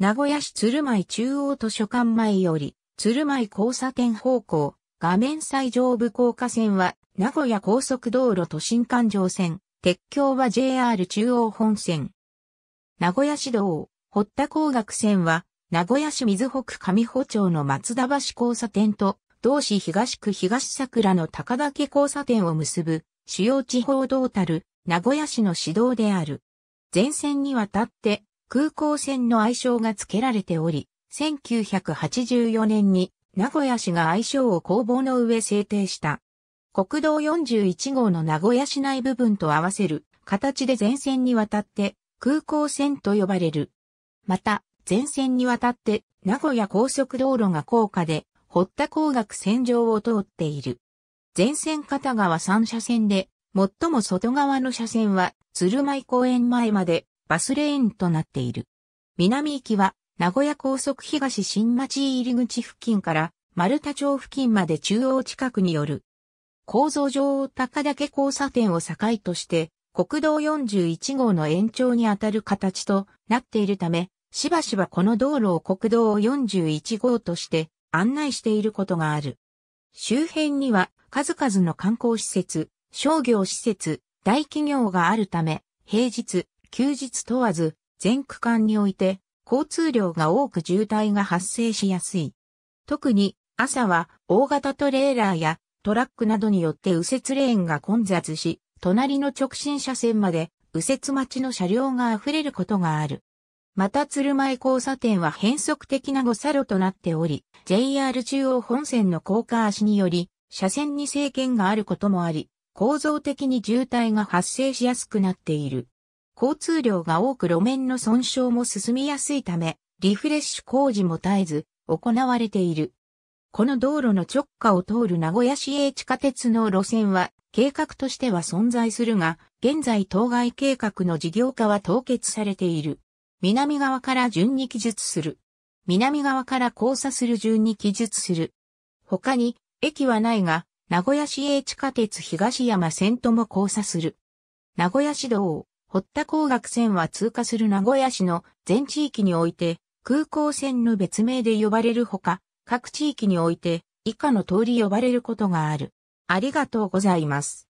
名古屋市鶴舞中央図書館前より、鶴舞交差点方向、画面最上部高架線は、名古屋高速道路都心環状線、鉄橋は JR 中央本線。名古屋市道、堀田工学線は、名古屋市水北上保町の松田橋交差点と、同市東区東桜の高岳交差点を結ぶ、主要地方道たる、名古屋市の市道である。前線にわたって、空港線の愛称が付けられており、1984年に名古屋市が愛称を工房の上制定した。国道41号の名古屋市内部分と合わせる形で全線にわたって空港線と呼ばれる。また、全線にわたって名古屋高速道路が高架で、堀田工学線上を通っている。全線片側3車線で、最も外側の車線は鶴舞公園前までバスレーンとなっている。南行きは、名古屋高速東新町入り口付近から丸田町付近まで中央近くによる。構造上高岳交差点を境として、国道41号の延長にあたる形となっているため、しばしばこの道路を国道41号として案内していることがある。周辺には数々の観光施設、商業施設、大企業があるため、平日、休日問わず、全区間において、交通量が多く渋滞が発生しやすい。特に、朝は大型トレーラーやトラックなどによって右折レーンが混雑し、隣の直進車線まで右折待ちの車両が溢れることがある。また鶴舞交差点は変則的な誤差路となっており、JR 中央本線の高架足により、車線に制限があることもあり、構造的に渋滞が発生しやすくなっている。交通量が多く路面の損傷も進みやすいため、リフレッシュ工事も絶えず行われている。この道路の直下を通る名古屋市営地下鉄の路線は計画としては存在するが、現在当該計画の事業化は凍結されている。南側から順に記述する。南側から交差する順に記述する。他に、駅はないが、名古屋市営地下鉄東山線とも交差する。名古屋市道、堀田工学線は通過する名古屋市の全地域において、空港線の別名で呼ばれるほか、各地域において以下の通り呼ばれることがある。ありがとうございます。